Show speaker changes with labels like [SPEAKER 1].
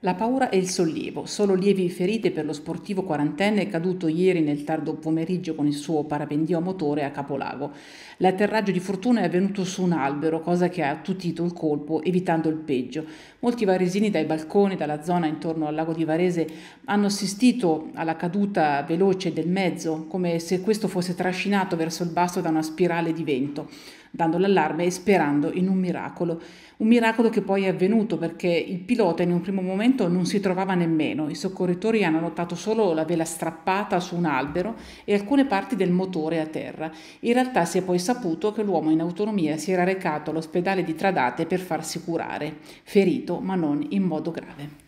[SPEAKER 1] La paura e il sollievo, solo lievi ferite per lo sportivo quarantenne caduto ieri nel tardo pomeriggio con il suo parapendio a motore a Capolago. L'atterraggio di fortuna è avvenuto su un albero, cosa che ha attutito il colpo, evitando il peggio. Molti varesini dai balconi, dalla zona intorno al lago di Varese, hanno assistito alla caduta veloce del mezzo, come se questo fosse trascinato verso il basso da una spirale di vento dando l'allarme e sperando in un miracolo. Un miracolo che poi è avvenuto perché il pilota in un primo momento non si trovava nemmeno, i soccorritori hanno notato solo la vela strappata su un albero e alcune parti del motore a terra. In realtà si è poi saputo che l'uomo in autonomia si era recato all'ospedale di Tradate per farsi curare, ferito ma non in modo grave.